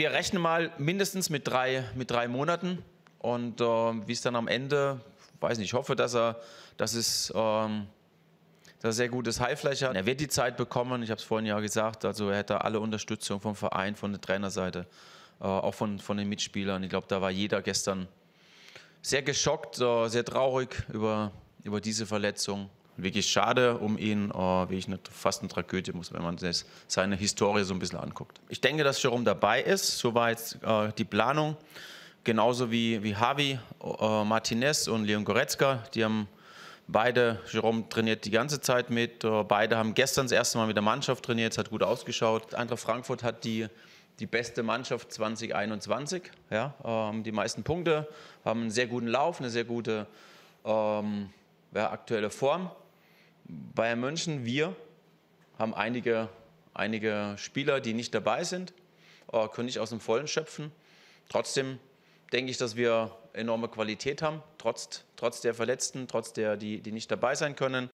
wir rechnen mal mindestens mit drei, mit drei Monaten und äh, wie es dann am Ende, weiß nicht, ich hoffe, dass er, dass es, ähm, dass er sehr gutes Heilfleisch hat. Er wird die Zeit bekommen, ich habe es vorhin ja gesagt, also er hätte alle Unterstützung vom Verein, von der Trainerseite, äh, auch von, von den Mitspielern. Ich glaube, da war jeder gestern sehr geschockt, äh, sehr traurig über, über diese Verletzung wirklich schade um ihn, äh, wirklich eine, fast eine Tragödie muss, wenn man das, seine Historie so ein bisschen anguckt. Ich denke, dass Jerome dabei ist, so war jetzt äh, die Planung. Genauso wie, wie Javi, äh, Martinez und Leon Goretzka, die haben beide, Jerome trainiert die ganze Zeit mit, äh, beide haben gestern das erste Mal mit der Mannschaft trainiert, es hat gut ausgeschaut. Eintracht Frankfurt hat die die beste Mannschaft 2021. Ja, ähm, die meisten Punkte, haben einen sehr guten Lauf, eine sehr gute ähm, aktuelle Form. Bayern München, wir haben einige, einige Spieler, die nicht dabei sind, können nicht aus dem Vollen schöpfen. Trotzdem denke ich, dass wir enorme Qualität haben, trotz, trotz der Verletzten, trotz der, die, die nicht dabei sein können.